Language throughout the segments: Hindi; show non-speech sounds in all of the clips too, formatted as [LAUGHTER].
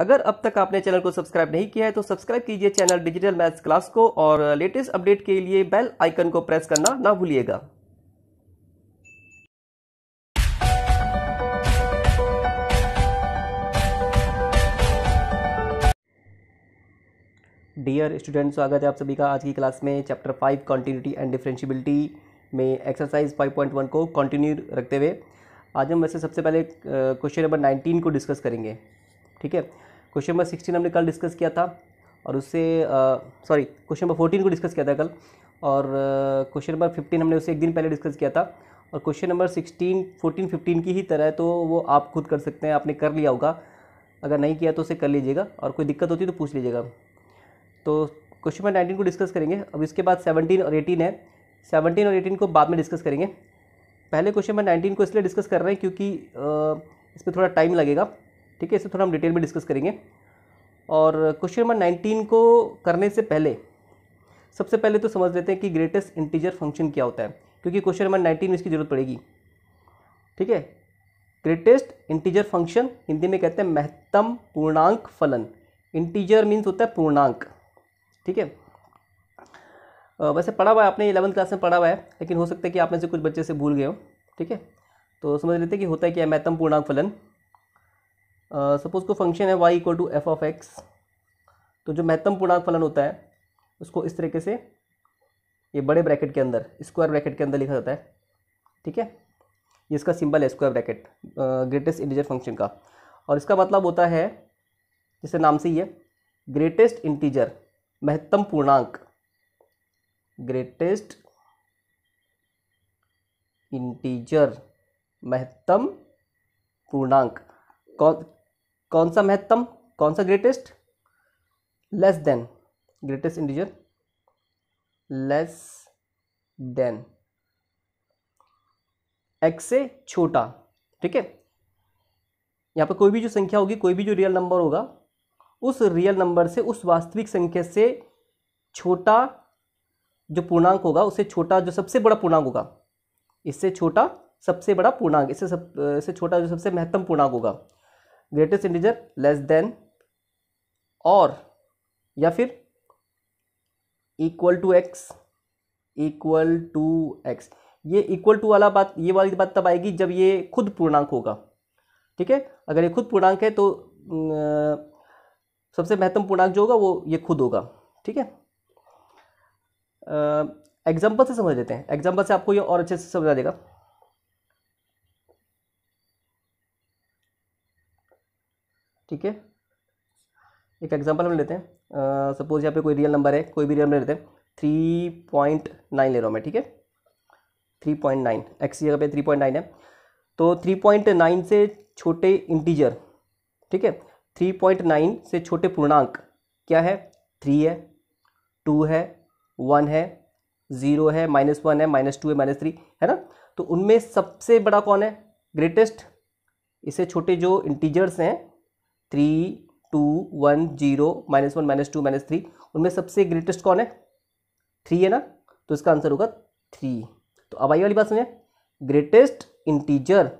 अगर अब तक आपने चैनल को सब्सक्राइब नहीं किया है तो सब्सक्राइब कीजिए चैनल डिजिटल मैथ्स क्लास को और लेटेस्ट अपडेट के लिए बेल आइकन को प्रेस करना ना भूलिएगा डियर स्टूडेंट स्वागत है आप सभी का आज की क्लास में chapter five continuity and differentiability में एक्सरसाइज फाइव पॉइंट वन को कंटिन्यू रखते हुए आज हम वैसे सबसे पहले क्वेश्चन नंबर नाइनटीन को डिस्कस करेंगे ठीक है क्वेश्चन नंबर सिक्सटीन हमने कल डिस्कस किया था और उससे सॉरी क्वेश्चन नंबर फोर्टीन को डिस्कस किया था कल और क्वेश्चन नंबर फिफ्टीन हमने उससे एक दिन पहले डिस्कस किया था और question number sixteen fourteen fifteen की ही तरह है तो वो आप खुद कर सकते हैं आपने कर लिया होगा अगर नहीं किया तो उसे कर लीजिएगा और कोई दिक्कत होती है तो पूछ लीजिएगा तो क्वेश्चन नंबर नाइनटीन को डिस्कस करेंगे अब इसके बाद सेवनटीन और एटीन है सेवनटीन और एटीन को बाद में डिस्कस करेंगे पहले क्वेश्चन नंबर नाइनटीन को इसलिए डिस्कस कर रहे हैं क्योंकि इसमें थोड़ा टाइम लगेगा ठीक है इसे थोड़ा हम डिटेल में डिस्कस करेंगे और क्वेश्चन नंबर नाइनटीन को करने से पहले सबसे पहले तो समझ लेते हैं कि ग्रेटेस्ट इंटीजर फंक्शन क्या होता है क्योंकि क्वेश्चन नंबर नाइनटीन में इसकी ज़रूरत पड़ेगी ठीक है ग्रेटेस्ट इंटीजर फंक्शन हिंदी में कहते हैं महत्तम पूर्णांक फलन इंटीजर मीन्स होता है पूर्णांक ठीक है वैसे पढ़ा हुआ है आपने इलेवंथ क्लास में पढ़ा हुआ है लेकिन हो सकता है कि आप में से कुछ बच्चे से भूल गए हो ठीक है तो समझ लेते हैं कि होता है क्या है महत्तम पूर्णांक फलन सपोज को फंक्शन है y equal to f of x तो जो महत्तम पूर्णांक फलन होता है उसको इस तरीके से ये बड़े ब्रैकेट के अंदर स्क्वायर ब्रैकेट के अंदर लिखा जाता है ठीक है ये इसका सिंबल है square bracket greatest integer function का और इसका मतलब होता है जैसे नाम से ही है ग्रेटेस्ट इंटीजर महत्तम पूर्णांक ग्रेटेस्ट इंटीजर महत्तम पूर्णांक कौन सा महत्तम कौन सा greatest less than greatest integer less than x से छोटा ठीक है यहां पर कोई भी जो संख्या होगी कोई भी जो रियल नंबर होगा उस रियल नंबर से उस वास्तविक संख्या से छोटा जो पूर्णांक होगा उससे छोटा जो सबसे बड़ा पूर्णांक होगा इससे छोटा सबसे बड़ा पूर्णांक इससे सब इससे छोटा जो सबसे महत्तम पूर्णांक होगा ग्रेटेस्ट इंटीजर लेस देन और या फिर equal to x equal to x ये इक्वल टू वाला बात ये वाली बात तब आएगी जब ये खुद पूर्णांक होगा ठीक है अगर ये खुद पूर्णांक है तो आ, सबसे महत्वपूर्ण पूर्णांक जो होगा वो ये खुद होगा ठीक है एग्जाम्पल से समझ लेते हैं एग्जाम्पल से आपको ये और अच्छे से समझा देगा ठीक है एक एग्जांपल हम लेते हैं सपोज यहाँ पे कोई रियल नंबर है कोई भी रियल नंबर लेते हैं थ्री पॉइंट नाइन ले रहा हूँ मैं ठीक है थ्री पॉइंट नाइन एक्स जगह पे थ्री पॉइंट नाइन है तो थ्री पॉइंट नाइन से छोटे इंटीजर ठीक है थ्री पॉइंट नाइन से छोटे पूर्णांक क्या है थ्री है टू है वन है ज़ीरो है माइनस वन है माइनस टू है माइनस थ्री है ना तो उनमें सबसे बड़ा कौन है ग्रेटेस्ट इससे छोटे जो इंटीजर्स हैं three two one zero minus one minus two minus three उनमें सबसे ग्रेटेस्ट कौन है थ्री है ना तो इसका आंसर होगा थ्री तो अब आई वाली बात सुनिए greatest integer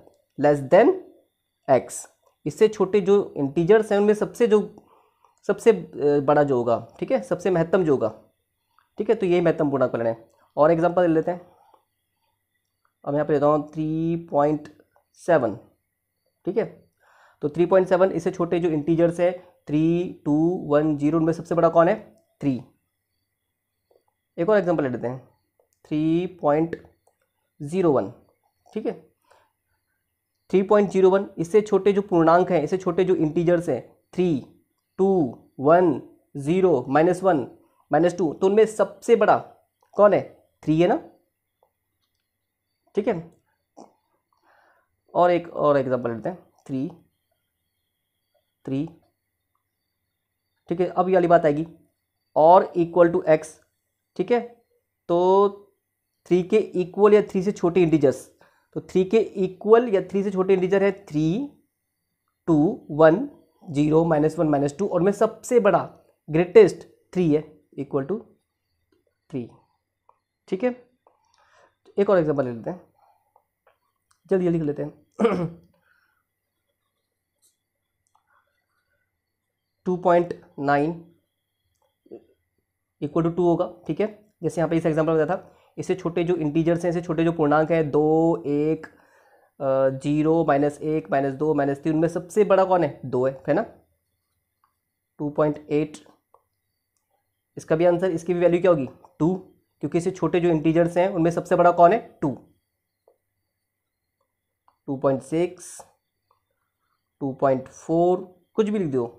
less than x इससे छोटे जो इंटीजर्स हैं उनमें सबसे जो सबसे बड़ा जो होगा ठीक है सबसे महत्तम जो होगा ठीक है तो यही महत्तम पूर्णांक फलन है और एग्जांपल ले लेते हैं अब यहाँ पे लेता हूँ थ्री पॉइंट सेवन ठीक है तो थ्री पॉइंट सेवन इससे छोटे जो इंटीजर्स है थ्री टू वन जीरो उनमें सबसे बड़ा कौन है थ्री एक और एग्जाम्पल ले लेते हैं थ्री पॉइंट ज़ीरो वन ठीक है थ्री पॉइंट जीरो वन इससे छोटे जो पूर्णांक हैं इससे छोटे जो इंटीजर्स हैं three two one zero minus one minus two तो उनमें सबसे बड़ा कौन है थ्री है ना ठीक है और एक और एग्जाम्पल लेते हैं थ्री थ्री ठीक है अब ये वाली बात आएगी और इक्वल टू एक्स ठीक है तो थ्री के इक्वल या थ्री से छोटे इंटीजर्स तो थ्री के इक्वल या थ्री से छोटे इंटीजर है three two one zero minus one minus two और मैं सबसे बड़ा ग्रेटेस्ट थ्री है इक्वल टू थ्री ठीक है एक और एग्जाम्पल ले लेते हैं जल्दी जल्दी लिख लेते हैं [CLEARS THROAT] two point nine equal to two होगा ठीक है जैसे यहाँ पे इस एग्जाम्पल बताया था इससे छोटे जो इंटीजर्स हैं इससे छोटे जो पूर्णांक है दो एक जीरो माइनस एक माइनस दो माइनस तीन उनमें सबसे बड़ा कौन है दो है है ना टू पॉइंट एट इसका भी आंसर इसकी भी वैल्यू क्या होगी टू क्योंकि इससे छोटे जो इंटीजर्स हैं उनमें सबसे बड़ा कौन है two two point six two point four कुछ भी लिख दो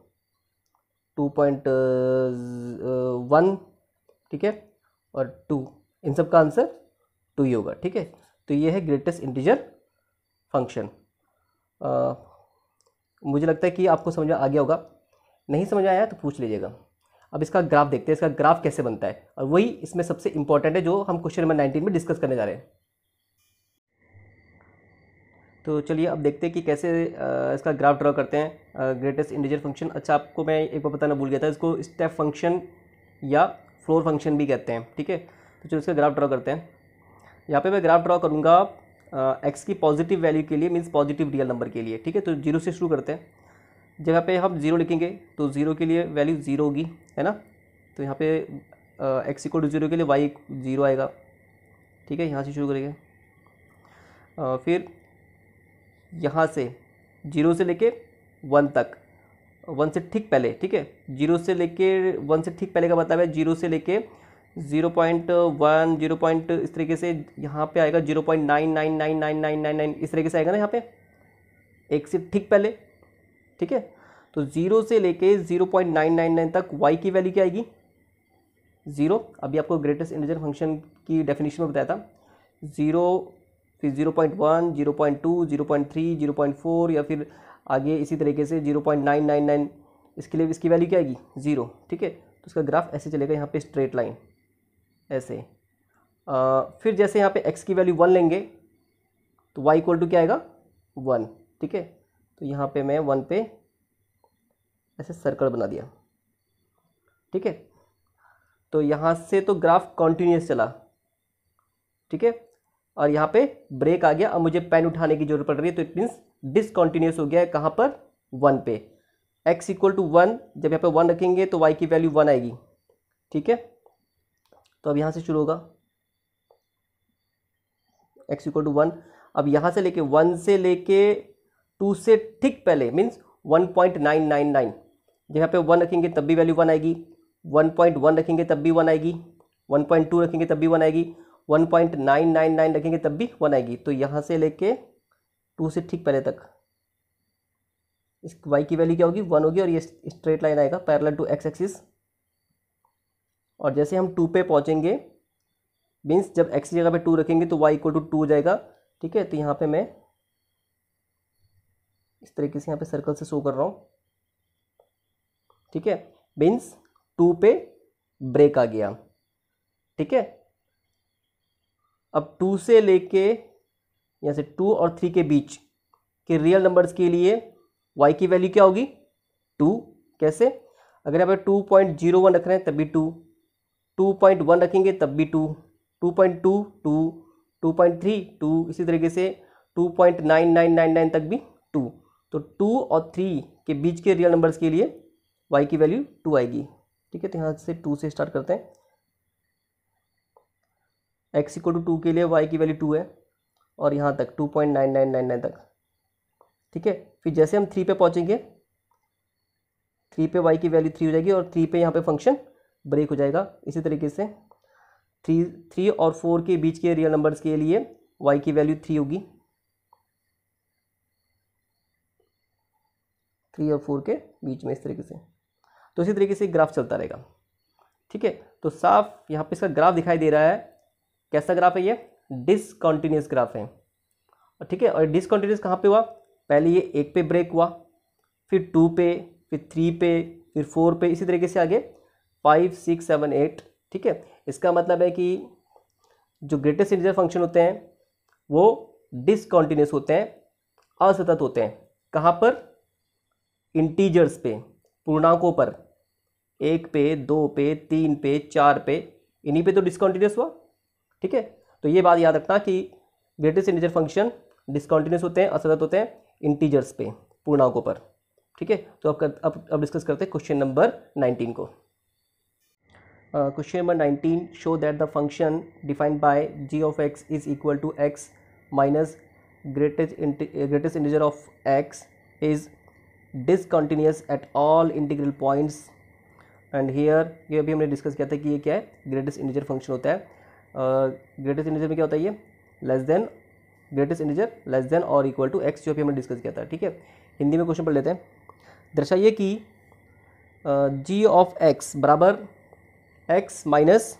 टू पॉइंट वन ठीक है और टू इन सब का आंसर टू ही होगा ठीक है तो ये है ग्रेटेस्ट इंटीजर फंक्शन मुझे लगता है कि आपको समझ आ गया होगा नहीं समझ आया तो पूछ लीजिएगा अब इसका ग्राफ देखते हैं इसका ग्राफ कैसे बनता है और वही इसमें सबसे इंपॉर्टेंट है जो हम क्वेश्चन नंबर नाइनटीन में डिस्कस करने जा रहे हैं तो चलिए अब देखते हैं कि कैसे इसका ग्राफ ड्रा करते हैं ग्रेटेस्ट इंटीजर फंक्शन अच्छा आपको मैं एक बार बताना भूल गया था इसको स्टेप फंक्शन या फ्लोर फंक्शन भी कहते हैं ठीक है तो चलो इसका ग्राफ ड्रा करते हैं यहाँ पे मैं ग्राफ ड्रा करूँगा एक्स की पॉजिटिव वैल्यू के लिए मीन्स पॉजिटिव रियल नंबर के लिए ठीक है तो जीरो से शुरू करते हैं जगह पर हम जीरो लिखेंगे तो ज़ीरो के लिए वैल्यू ज़ीरो होगी है ना तो यहाँ पर एक्स इक्वल टू जीरो के लिए वाई जीरो आएगा ठीक है यहाँ से शुरू करेंगे फिर यहाँ से जीरो से लेके वन तक वन से ठीक पहले ठीक है जीरो से लेके वन से ठीक पहले का मतलब है जीरो से लेके zero point one zero point इस तरीके से यहाँ पे आएगा zero point nine nine nine nine nine nine nine इस तरीके से आएगा ना यहाँ पे एक से ठीक पहले ठीक है तो ज़ीरो से लेके zero point nine nine nine तक वाई की वैल्यू क्या आएगी ज़ीरो अभी आपको ग्रेटेस्ट इंटीजर फंक्शन की डेफिनेशन में बताया था ज़ीरो फिर zero point one zero point two zero point three zero point four या फिर आगे इसी तरीके से zero point nine nine nine इसके लिए इसकी वैल्यू क्या आएगी ज़ीरो ठीक है तो उसका ग्राफ ऐसे चलेगा यहाँ पे स्ट्रेट लाइन ऐसे आ, फिर जैसे यहाँ पे एक्स की वैल्यू वन लेंगे तो वाई इक्वल टू क्या आएगा वन ठीक है तो यहाँ पे मैं वन पे ऐसे सर्कल बना दिया ठीक है तो यहाँ से तो ग्राफ कॉन्टीन्यूस चला ठीक है और यहाँ पे ब्रेक आ गया अब मुझे पेन उठाने की जरूरत पड़ रही है तो इट मीन्स डिसकॉन्टिन्यूस हो गया है कहाँ पर वन पे एक्स इक्वल टू वन जब यहाँ पे वन रखेंगे तो वाई की वैल्यू वन आएगी ठीक है तो अब यहाँ से शुरू होगा एक्स इक्वल टू वन अब यहाँ से लेके वन से लेके टू से ठीक पहले means one point nine nine nine जब यहाँ पे वन रखेंगे तब भी वैल्यू वन आएगी वन पॉइंट वन रखेंगे तब भी वन आएगी वन पॉइंट टू रखेंगे तब भी वन आएगी one point nine nine nine रखेंगे तब भी वन आएगी तो यहाँ से लेके टू से ठीक पहले तक इस वाई की वैल्यू क्या होगी वन होगी और ये स्ट्रेट लाइन आएगा पैरल टू एक्स एक्सिस और जैसे हम टू पे पहुँचेंगे मीन्स जब एक्स की जगह पे टू रखेंगे तो वाई इक्वल टू टू हो जाएगा ठीक है तो यहाँ पे मैं इस तरीके से यहाँ पे सर्कल से शो कर रहा हूँ ठीक है मीन्स टू पे ब्रेक आ गया ठीक है अब टू से लेके यहाँ से टू और थ्री के बीच के रियल नंबर्स के लिए वाई की वैल्यू क्या होगी टू कैसे अगर यहाँ पर टू पॉइंट जीरो वन रख रहे हैं तब भी टू टू पॉइंट वन रखेंगे तब भी two two point two two two point three two इसी तरीके से two point nine nine nine nine तक भी टू तो टू और थ्री के बीच के रियल नंबर्स के लिए वाई की वैल्यू टू आएगी ठीक है तो यहाँ से टू से स्टार्ट करते हैं एक्स इक्व टू टू के लिए वाई की वैल्यू टू है और यहाँ तक two point nine nine nine nine तक ठीक है फिर जैसे हम थ्री पे पहुँचेंगे थ्री पे वाई की वैल्यू थ्री हो जाएगी और थ्री पे यहाँ पे फंक्शन ब्रेक हो जाएगा इसी तरीके से थ्री थ्री और फोर के बीच के रियल नंबर्स के लिए वाई की वैल्यू थ्री होगी थ्री और फोर के बीच में इस तरीके से तो इसी तरीके से ग्राफ चलता रहेगा ठीक है तो साफ यहाँ पे इसका ग्राफ दिखाई दे रहा है कैसा ग्राफ है ये डिसकॉन्टीन्यूस ग्राफ है ठीक है और डिसकॉन्टीन्यूस कहाँ पे हुआ पहले ये एक पे ब्रेक हुआ फिर टू पे फिर थ्री पे फिर फोर पे इसी तरीके से आगे फाइव सिक्स सेवन एट ठीक है इसका मतलब है कि जो ग्रेटेस्ट इंटीजर फंक्शन होते हैं वो डिसकॉन्टीन्यूस होते हैं असतत होते हैं कहाँ पर इंटीजर्स पे पूर्णांकों पर एक पे दो पे तीन पे चार पे इन्हीं पे तो डिसकॉन्टीन्यूस हुआ ठीक है तो ये बात याद रखना कि ग्रेटेस्ट इंटीजर फंक्शन डिस्कॉन्टीन्यूस होते हैं असरत होते हैं इंटीजर्स पे पूर्णांकों पर ठीक है तो अब अब अब डिस्कस करते हैं क्वेश्चन नंबर नाइनटीन को question number nineteen show that the function defined by g of x is equal to x minus greatest greatest integer of x is discontinuous at all integral points and here ये अभी हमने डिस्कस किया था कि ये क्या है ग्रेटेस्ट इंटीजर फंक्शन होता है ग्रेटेस्ट इंटीजर में क्या होता है ये less than greatest integer less than और इक्वल टू एक्स जो भी हमने डिस्कस किया था ठीक है हिंदी में क्वेश्चन पढ़ लेते हैं दर्शाइए कि जी ऑफ एक्स बराबर x minus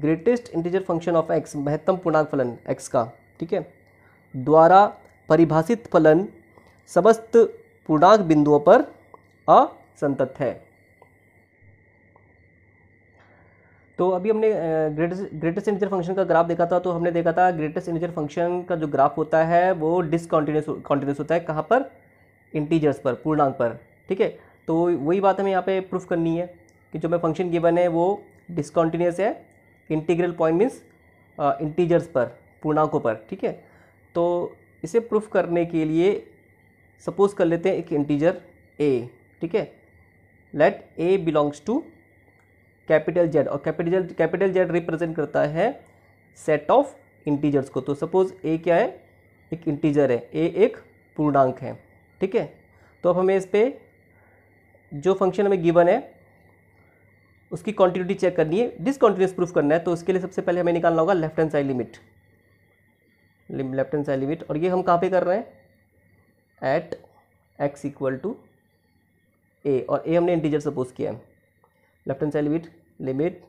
greatest integer function of x महत्तम पूर्णांक फलन एक्स का ठीक है द्वारा परिभाषित फलन समस्त पूर्णांक बिंदुओं पर असंतत है तो अभी हमने ग्रेटेस्ट ग्रेटेस्ट इंटीजर फंक्शन का ग्राफ देखा था तो हमने देखा था ग्रेटेस्ट इंटीजर फंक्शन का जो ग्राफ होता है वो डिसकॉन्टीन्यूस कॉन्टीन्यूस होता है कहाँ पर इंटीजर्स पर पूर्णांक पर ठीक है तो वही बात हमें यहाँ पे प्रूफ करनी है कि जो मैं फंक्शन गिवन है वो डिसकॉन्टीन्यूस है इंटीग्रल पॉइंट मीन्स इंटीजर्स पर पूर्णांकों पर ठीक है तो इसे प्रूफ करने के लिए सपोज कर लेते हैं एक इंटीजर ए ठीक है let a belongs to capital Z और कैपिटल कैपिटल जेड रिप्रेजेंट करता है सेट ऑफ इंटीजर्स को तो सपोज ए क्या है एक इंटीजर है ए एक पूर्णांक है ठीक है तो अब हमें इस पर जो फंक्शन हमें गिवन है उसकी क्वान्टिटी चेक करनी है डिसकॉन्टिन्यूस प्रूफ करना है तो उसके लिए सबसे पहले हमें निकालना होगा left hand side limit left hand side limit और ये हम कहाँ पे कर रहे हैं at x equal to a और ए हमने इंटीजर सपोज किया है left hand side limit limit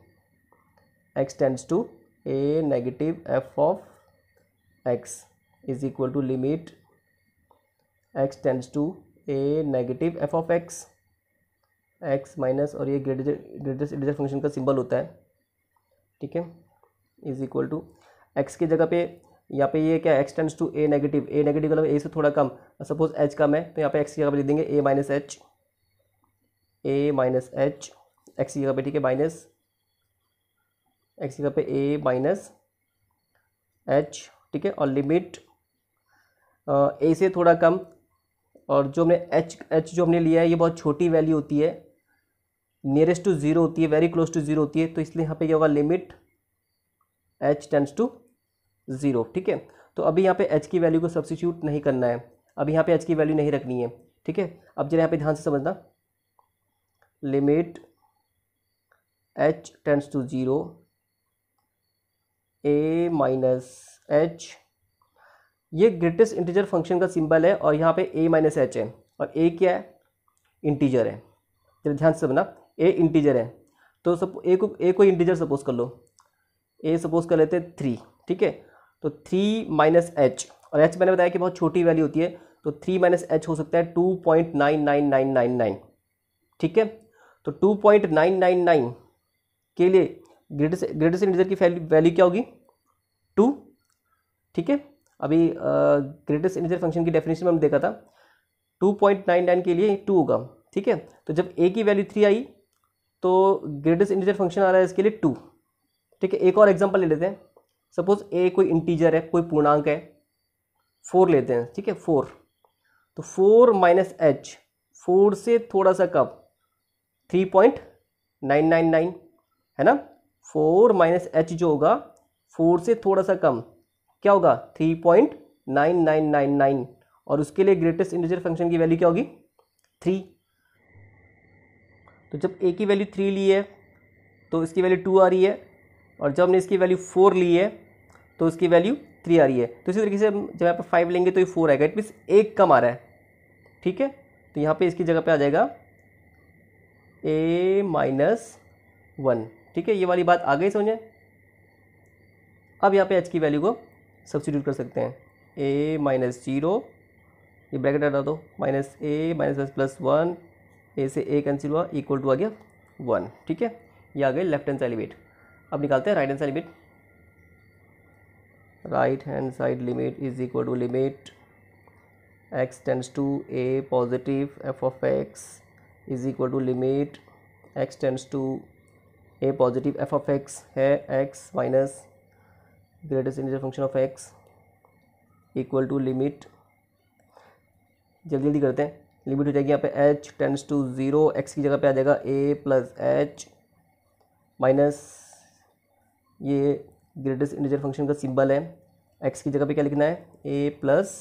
x tends to a negative f of x is equal to limit x tends to a negative f of x x minus और ये ग्रेटेस्ट ग्रेटेस्ट फंक्शन का सिंबल होता है ठीक है इज इक्वल टू एक्स की जगह पे यहाँ पे ये क्या x tends to a negative a negative मतलब ए से थोड़ा कम सपोज एच कम है तो यहाँ पे एक्स की जगह पे लिख देंगे a minus h a minus h x की जगह पे ठीक है माइनस एक्स की जगह पे ए माइनस एच ठीक है और लिमिट ए से थोड़ा कम और जो हमने एच एच जो हमने लिया है ये बहुत छोटी वैल्यू होती है नियरेस्ट टू ज़ीरो होती है वेरी क्लोज टू ज़ीरो होती है तो इसलिए यहाँ पे यह होगा limit h tends to zero ठीक है तो अभी यहाँ पे एच की वैल्यू को सब्सिट्यूट नहीं करना है अभी यहाँ पे एच की वैल्यू नहीं रखनी है ठीक है अब जरा यहाँ पे ध्यान से समझना limit h tends to zero a minus h ये ग्रेटेस्ट इंटीजर फंक्शन का सिंबल है और यहाँ पे ए माइनस एच है और ए क्या है इंटीजर है चलिए ध्यान से बना ए इंटीजर है तो सब ए को ए को इंटीजर सपोज कर लो ए सपोज कर लेते हैं थ्री ठीक है तो थ्री माइनस एच और एच मैंने बताया कि बहुत छोटी वैल्यू होती है तो थ्री माइनस एच हो सकता है two point nine nine nine nine nine ठीक है तो two point nine nine nine के लिए ग्रेटेस्ट ग्रेटेस्ट इंटीजर की वैल्यू क्या होगी टू ठीक है अभी ग्रेटेस्ट इंटीजर फंक्शन की डेफिनेशन में हम देखा था टू पॉइंट नाइन नाइन के लिए टू होगा ठीक है तो जब ए की वैल्यू थ्री आई तो ग्रेटेस्ट इंटीजर फंक्शन आ रहा है इसके लिए टू ठीक है एक और एग्जाम्पल ले लेते हैं सपोज ए कोई इंटीजर है कोई पूर्णांक है फोर लेते हैं ठीक है फोर तो फोर माइनस एच फोर से थोड़ा सा कब three point nine nine nine है ना फोर माइनस एच जो होगा फोर से थोड़ा सा कम क्या होगा three point nine nine nine nine और उसके लिए ग्रेटेस्ट इंटीजर फंक्शन की वैल्यू क्या होगी थ्री तो जब ए की वैल्यू थ्री ली है तो इसकी वैल्यू टू आ रही है और जब हमने इसकी वैल्यू फोर ली है तो उसकी वैल्यू थ्री आ रही है तो इसी तरीके से जब यहाँ पर फाइव लेंगे तो ये फोर आएगा इट मीन्स एक कम आ रहा है ठीक है तो यहाँ पे इसकी जगह पे आ जाएगा ए माइनस वन ठीक है ये वाली बात आ गई समझे अब यहाँ पे एच की वैल्यू को सब्सिट्यूट कर सकते हैं ए माइनस जीरो ये ब्रैकेट हटा दो minus a minus s plus one a से ए कैंसिल हुआ इक्वल टू आ गया वन ठीक है ये आ गए लेफ्ट हैंड साइड लिमिट अब निकालते हैं right hand side limit right hand side limit is equal to limit x tends to a positive f of x is equal to limit x tends to a positive f of x है x minus greatest integer function of x equal to limit जल्दी जल्दी करते हैं लिमिट हो जाएगी यहाँ पे h tends to zero x की जगह पे आ जाएगा ए प्लस एच माइनस ये ग्रेटेस्ट इंटीजर फंक्शन का सिंबल है एक्स की जगह पे क्या लिखना है ए प्लस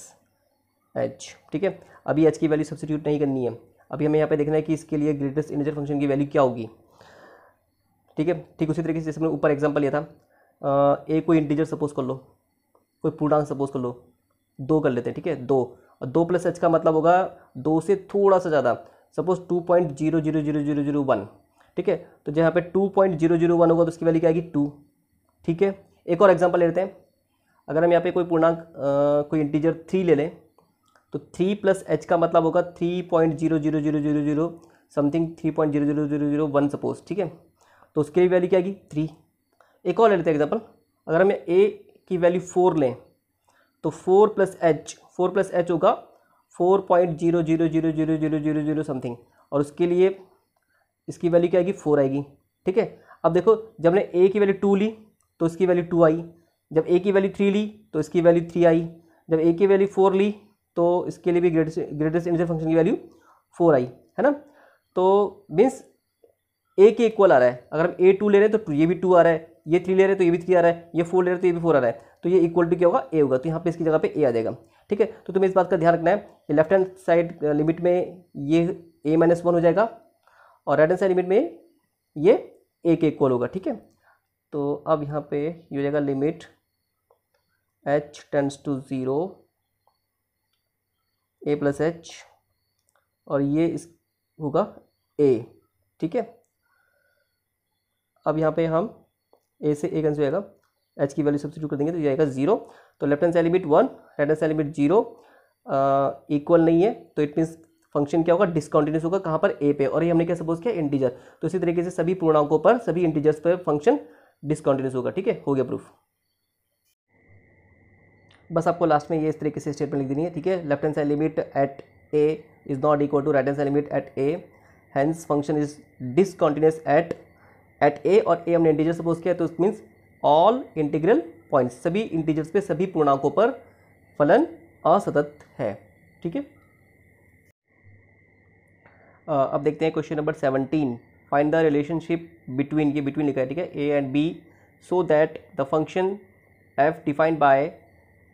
एच ठीक है अभी एच की वैल्यू सब्सिट्यूट नहीं करनी है अभी हमें यहाँ पे देखना है कि इसके लिए ग्रेटेस्ट इंटीजर फंक्शन की वैल्यू क्या होगी ठीक है ठीक उसी तरीके से जैसे मैंने ऊपर एग्जाम्पल लिया था ए कोई इंटीजर सपोज कर लो कोई पूर्णांक सपोज कर लो दो कर लेते हैं ठीक है दो और दो प्लस एच का मतलब होगा दो से थोड़ा सा ज़्यादा suppose two point zero zero zero zero zero one ठीक है तो जहाँ पे two point zero zero one होगा तो उसकी वैल्यू क्या आएगी टू ठीक है एक और एग्जाम्पल लेते हैं अगर हम यहाँ पर कोई पूर्णांक कोई इंटीजर थ्री ले लें तो थ्री प्लस एच का मतलब होगा three point zero zero zero zero zero something three point zero zero zero zero one suppose ठीक है तो उसकी भी वैल्यू क्या आएगी थ्री एक और ले लेते हैं एग्जाम्पल अगर हमें ए की वैल्यू फोर लें तो four plus h four plus h होगा four point zero zero zero zero zero zero zero something और उसके लिए इसकी वैल्यू क्या आएगी फोर आएगी ठीक है अब देखो जब हमने ए की वैल्यू टू तो ली तो इसकी वैल्यू टू आई जब ए की वैल्यू थ्री ली तो इसकी वैल्यू थ्री आई जब ए की वैल्यू फोर ली तो इसके लिए भी ग्रेटेस्ट ग्रेटेस्ट इनिशियल फंक्शन की वैल्यू फोर आई है ना तो मीन्स ए के इक्वल आ रहा है अगर हम ए टू ले रहे हैं तो ये भी टू आ रहा है ये थ्री ले रहे हैं तो ये भी थ्री आ रहा है ये फोर ले रहे तो ये भी फोर आ रहा है तो ये इक्वल टू क्या होगा ए होगा तो यहाँ पे इसकी जगह पे ए आ जाएगा ठीक है तो तुम्हें इस बात का ध्यान रखना है लेफ्ट हैंड साइड लिमिट में ये ए माइनस वन हो जाएगा और राइट हैंड साइड लिमिट में ये ए के इक्वल होगा ठीक है तो अब यहाँ पे ये हो जाएगा limit h tends to zero a plus h और ये इस होगा ए ठीक है अब यहाँ पे हम ए से एक आंसर जाएगा एच की वैल्यू सब्सिट्यूट कर देंगे तो जाएगा जीरो तो left hand side limit one right hand side limit zero equal नहीं है तो इट मीन्स फंक्शन क्या होगा डिस्कॉन्टिन्यूस होगा कहाँ पर ए पे और ये हमने क्या सपोज किया इंटीजर तो इसी तरीके से सभी पूर्णांकों पर सभी इंटीजर्स पर फंक्शन डिस्कॉन्टिन्यूस होगा ठीक है हो गया प्रूफ बस आपको लास्ट में ये इस तरीके से स्टेटमेंट लिख देनी है ठीक है left hand side limit at a is not equal to right hand side limit at a hence function is discontinuous at at a और ए हमने इंटीजर सपोज किया तो it means all integral points सभी इंटीजर्स पे सभी पूर्णांकों पर फलन असतत है ठीक है अब देखते हैं question number seventeen find the relationship between ये बिटवीन लिखा है ठीक है a and b so that the function f defined by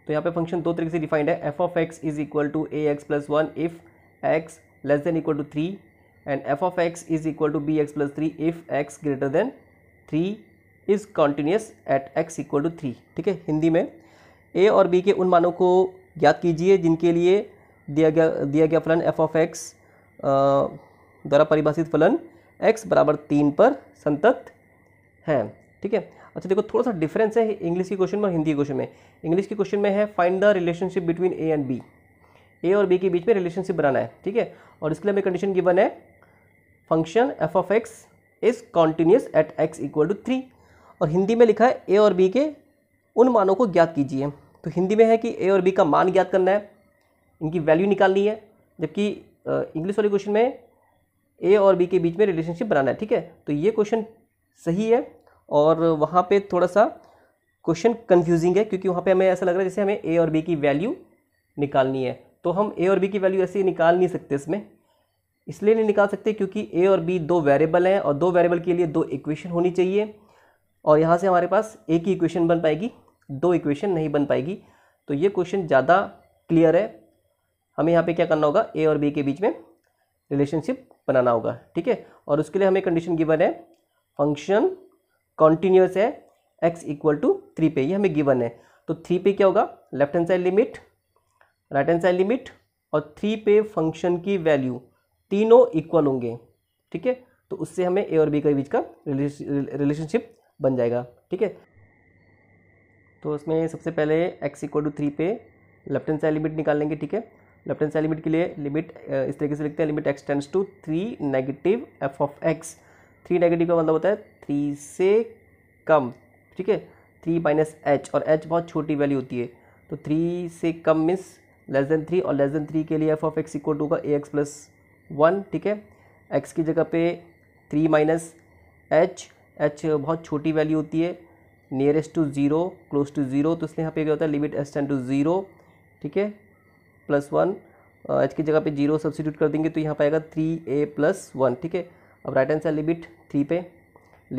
तो यहाँ पे फंक्शन दो तरीके से डिफाइंड है f of x is equal to a x plus one if x less than equal to three and f of x is equal to x plus three if x greater than three is continuous at x equal to three ठीक है हिंदी में ए और बी के उन मानों को ज्ञात कीजिए जिनके लिए दिया गया दिया गया फलन एफ ऑफ एक्स द्वारा परिभाषित फलन एक्स बराबर तीन पर संतत है ठीक है अच्छा देखो थोड़ा सा डिफरेंस है इंग्लिश के क्वेश्चन में और हिंदी के क्वेश्चन में इंग्लिश के क्वेश्चन में है find the relationship between a and b a और बी के बीच में रिलेशनशिप बनाना है ठीक है और इसके लिए हमें कंडीशन गिवन है function f of x is continuous at x equal to three और हिंदी में लिखा है ए और बी के उन मानों को ज्ञात कीजिए तो हिंदी में है कि ए और बी का मान ज्ञात करना है इनकी वैल्यू निकालनी है जबकि इंग्लिश वाले क्वेश्चन में ए और बी के बीच में रिलेशनशिप बनाना है ठीक है तो ये क्वेश्चन सही है और वहाँ पे थोड़ा सा क्वेश्चन कन्फ्यूजिंग है क्योंकि वहाँ पे हमें ऐसा लग रहा है जैसे हमें ए और बी की वैल्यू निकालनी है तो हम ए और बी की वैल्यू ऐसे निकाल नहीं सकते इसमें इसलिए नहीं निकाल सकते क्योंकि ए और बी दो वेरिएबल हैं और दो वेरिएबल के लिए दो इक्वेशन होनी चाहिए और यहाँ से हमारे पास एक ही इक्वेशन बन पाएगी दो इक्वेशन नहीं बन पाएगी तो ये क्वेश्चन ज़्यादा क्लियर है हमें यहाँ पे क्या करना होगा ए और बी के बीच में रिलेशनशिप बनाना होगा ठीक है और उसके लिए हमें कंडीशन गिवन है फंक्शन कॉन्टीन्यूस है एक्स इक्वल टू थ्री पे ये हमें गिवन है तो थ्री पे क्या होगा left hand side limit right hand side limit और थ्री पे फंक्शन की वैल्यू तीनों इक्वल होंगे ठीक है तो उससे हमें ए और बी के बीच का रिलेशनशिप बन जाएगा ठीक है तो उसमें सबसे पहले एक्स इक्वल टू थ्री पे लेफ्ट हैंड साइड लिमिट निकाल लेंगे ठीक है लेफ्ट हैंड साइड लिमिट के लिए लिमिट इस तरीके से लिखते हैं limit x tends to three negative f of x three negative का मतलब होता है थ्री से कम ठीक है थ्री माइनस एच और एच बहुत छोटी वैल्यू होती है तो थ्री से कम मीन्स लेस देन थ्री और लेस देन थ्री के लिए f of x equal to का ए एक्स प्लस वन ठीक है एक्स की जगह पे थ्री माइनस एच एच बहुत छोटी वैल्यू होती है nearest to zero close to zero तो इसलिए यहाँ पे क्या होता है limit s tends to zero ठीक है प्लस वन एच की जगह पे जीरो सब्सिट्यूट कर देंगे तो यहाँ पे आएगा थ्री ए प्लस वन ठीक है अब राइट आंसर लिमिट थ्री पे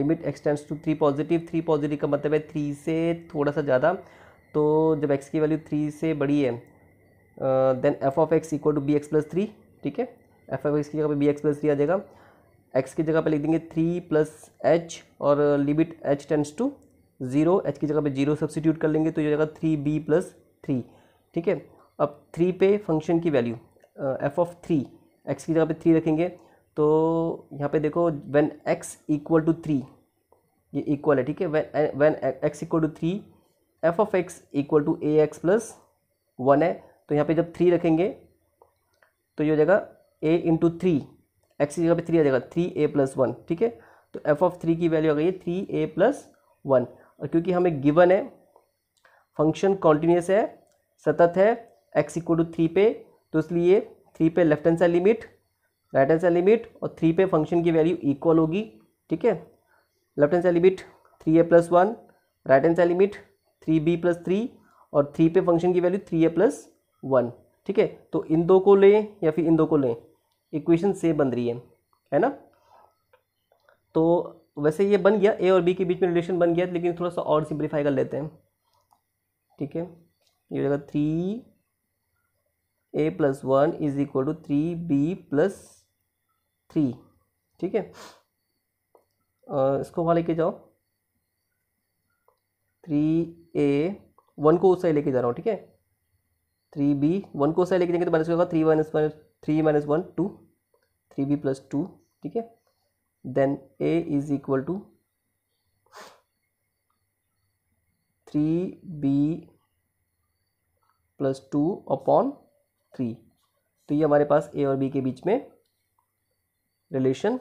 limit x tends to three positive three positive का मतलब है थ्री से थोड़ा सा ज़्यादा तो जब एक्स की वैल्यू थ्री से बड़ी है then f of x equal to b x plus three ठीक है एफ एफ एक्स की जगह पे बी एक्स प्लस थ्री आ जाएगा एक्स की जगह पे लिख देंगे थ्री प्लस एच और limit h tends to zero h की जगह पे जीरो सब्सटीट्यूट कर लेंगे तो ये जाएगा थ्री बी प्लस थ्री ठीक है अब थ्री पे फंक्शन की value f of three x की जगह पे थ्री रखेंगे तो यहाँ पे देखो when x equal to three ये इक्वल है ठीक है when x equal to three f of x equal to a x plus one है तो यहाँ पे जब थ्री रखेंगे तो ये हो जाएगा ए इंटू थ्री एक्स की जगह पे थ्री आ जाएगा थ्री ए प्लस वन ठीक है तो एफ ऑफ थ्री की वैल्यू आ गई है थ्री ए प्लस वन और क्योंकि हमें गिवन है फंक्शन कॉन्टीन्यूस है सतत है एक्स इक्वल टू थ्री पे तो इसलिए थ्री पे left hand side limit right hand side limit और थ्री पे फंक्शन की वैल्यू इक्वल होगी ठीक है left hand side limit three a plus one right hand side limit three b plus three और थ्री पे फंक्शन की value three a plus one ठीक है तो इन दो को लें या फिर इन दो को लें इक्वेशन से बन रही है है ना तो वैसे ये बन गया ए और बी के बीच में रिलेशन बन गया लेकिन थोड़ा सा और सिंप्लीफाई कर लेते हैं ठीक है ये हो जाएगा three a plus one is equal to three b plus three ठीक है इसको वहाँ लेके जाओ थ्री ए वन को उस साइड लेके जा रहा हूँ ठीक है थ्री बी वन को उस साइड लेके जाएंगे तो माइनस होगा three minus minus three minus one two three b plus two ठीक है then a is equal to three b plus two upon three तो ये हमारे पास ए और बी के बीच में रिलेशन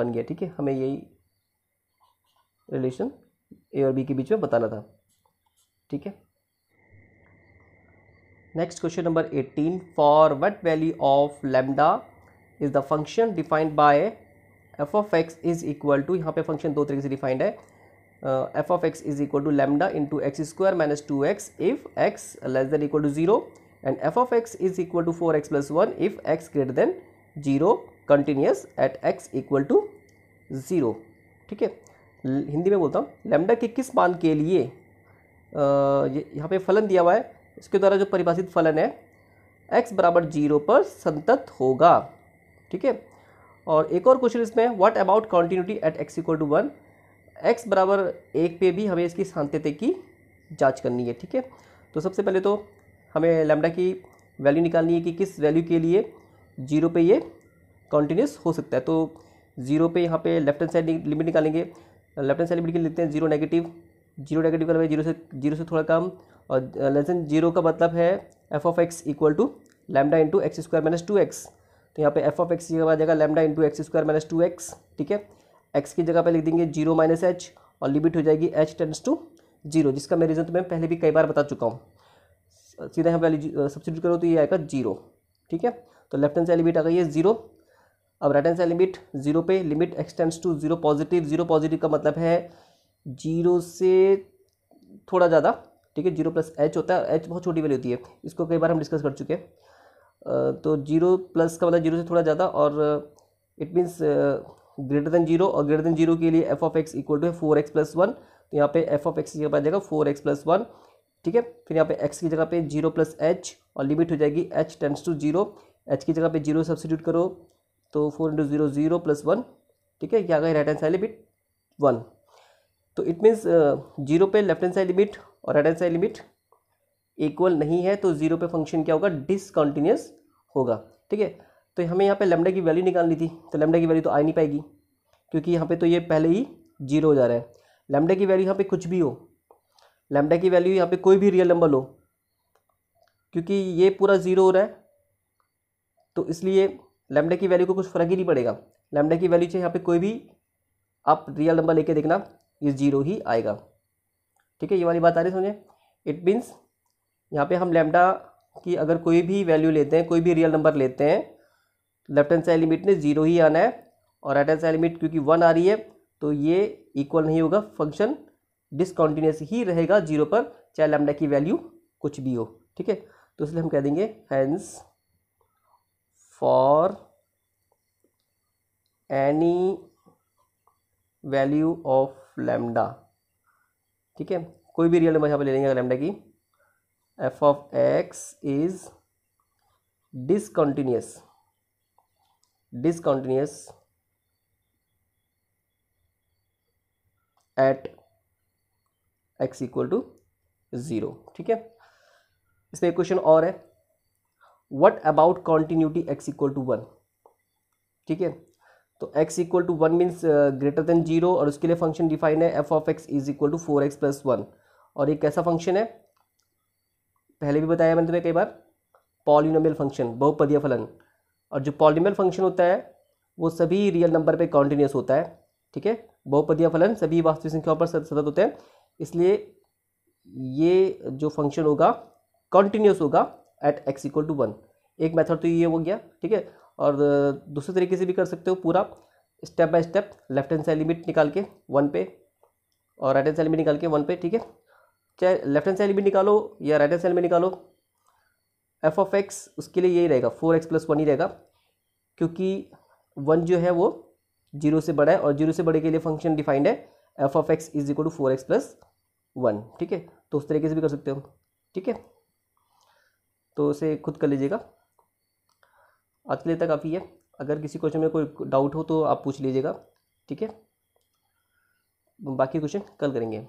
बन गया ठीक है हमें यही रिलेशन ए और बी के बीच में बताना था ठीक है next question number 18 for what value of lambda is the function defined by f of x is equal to यहाँ पे फंक्शन दो तरीके से डिफाइंड है f of x is equal to lambda into x square minus two x if x less than equal to zero and f of x is equal to four x plus one if x greater than zero continuous at x equal to zero ठीक है हिंदी में बोलता हूँ लेमडा के किस मान के लिए uh, यहाँ पे फलन दिया हुआ है इसके द्वारा जो परिभाषित फलन है एक्स बराबर जीरो पर संतत होगा ठीक है और एक और क्वेश्चन इसमें what about continuity at x equal to one x बराबर एक पे भी हमें इसकी सांतत्य की जांच करनी है ठीक है तो सबसे पहले तो हमें लैम्डा की वैल्यू निकालनी है कि किस वैल्यू के लिए जीरो पे ये कॉन्टीन्यूस हो सकता है तो जीरो पे यहाँ पे लेफ्ट हैंड साइड लिमिट निकालेंगे लेफ्ट हैंड साइड लिमिट के लेते हैं जीरो नेगेटिव जीरो नेगेटिव का मतलब जीरो से जीरो से थोड़ा कम और लेस देन जीरो का मतलब है f of x equal to lambda into x square minus two x तो यहाँ पे एफ ऑफ एक्स की जगह जाएगा lambda into x square minus two x ठीक है एक्स की जगह पे लिख देंगे जीरो माइनस एच और लिमिट हो जाएगी एच टेंस टू जीरो जिसका मैं रीज़न तो मैं पहले भी कई बार बता चुका हूँ सीधा यहाँ पे सब्सिट्यूट करो तो ये आएगा जीरो ठीक है तो लेफ्ट हैंड साइड लिमिट आ गई है जीरो अब right hand side limit zero पे limit x tends to zero positive zero positive का मतलब है जीरो से थोड़ा ज़्यादा ठीक है जीरो प्लस एच होता है एच बहुत छोटी वैल्यू होती है इसको कई बार हम डिस्कस कर चुके हैं तो जीरो प्लस का मतलब जीरो से थोड़ा ज़्यादा और it means greater than zero और ग्रेटर देन जीरो के लिए f of x equal to है फोर एक्स प्लस वन तो यहाँ पे एफ ऑफ एक्स की जगह जाएगा फोर एक्स प्लस वन ठीक है फिर यहाँ पे एक्स की जगह पे जीरो प्लस एच और लिमिट हो जाएगी h tends to zero h की जगह पे जीरो सब्सिट्यूट करो तो four into zero zero plus one ठीक है क्या आ गई right hand side limit one तो इट मीन्स जीरो पे लेफ्ट हैंड साइड लिमिट और हेड एंड लिमिट इक्वल नहीं है तो जीरो पे फंक्शन क्या होगा डिसकॉन्टीन्यूस होगा ठीक है तो हमें यहाँ पे लेमडा की वैल्यू निकालनी थी तो लेमडा की वैल्यू तो आ नहीं पाएगी क्योंकि यहाँ पे तो ये पहले ही जीरो हो जा रहा है लेमडा की वैल्यू यहाँ पे कुछ भी हो लेमडा की वैल्यू यहाँ पे कोई भी रियल नंबर हो क्योंकि ये पूरा ज़ीरो हो रहा है तो इसलिए लेमडा की वैल्यू को कुछ फ़र्क ही नहीं पड़ेगा लेमडा की वैल्यू चाहे यहाँ पे कोई भी आप रियल नंबर लेके देखना ये ज़ीरो ही आएगा ठीक है ये वाली बात आ रही समझे इट मीन्स यहाँ पे हम लेमडा की अगर कोई भी वैल्यू लेते हैं कोई भी रियल नंबर लेते हैं लेफ्ट हैंड साइड लिमिट ने जीरो ही आना है और राइट हैंड साइड लिमिट क्योंकि वन आ रही है तो ये इक्वल नहीं होगा फंक्शन डिसकॉन्टीन्यूस ही रहेगा जीरो पर चाहे लेमडा की वैल्यू कुछ भी हो ठीक है तो इसलिए हम कह देंगे hence for any value of lambda ठीक है कोई भी रियल नंबर यहाँ पर ले लेंगे अगर लेमडा की f of x is discontinuous discontinuous at x equal to zero ठीक है इसमें एक क्वेश्चन और है what about continuity x equal to one ठीक है तो x equal to one means greater than zero और उसके लिए फंक्शन डिफाइन है f of x is equal to four x plus one और ये कैसा फंक्शन है पहले भी बताया मैंने तुम्हें कई बार पॉलिनोमियल फंक्शन बहुपदीय फलन और जो पॉलिनोमियल फंक्शन होता है वो सभी रियल नंबर पे कॉन्टीन्यूस होता है ठीक है बहुपदीय फलन सभी वास्तविक संख्याओं पर सतत होते हैं इसलिए ये जो फंक्शन होगा कॉन्टीन्यूस होगा at x equal to one एक मेथड तो ये हो गया ठीक है और दूसरे तरीके से भी कर सकते हो पूरा step by step left hand side limit निकाल के वन पे और राइट हैंड साइड लिमिट निकाल के वन पे ठीक है चाहे लेफ्ट हैंड साइड लिमिट निकालो या राइट हैंड साइड में निकालो एफ ऑफ एक्स उसके लिए यही रहेगा फोर एक्स प्लस वन ही रहेगा क्योंकि वन जो है वो जीरो से बड़ा है और जीरो से बड़े के लिए फंक्शन डिफाइंड है f of x is equal to four x plus one ठीक है तो उस तरीके से भी कर सकते हो ठीक है तो उसे खुद कर लीजिएगा आज के लिए तक काफ़ी है अगर किसी क्वेश्चन में कोई डाउट हो तो आप पूछ लीजिएगा ठीक है बाकी क्वेश्चन कल करेंगे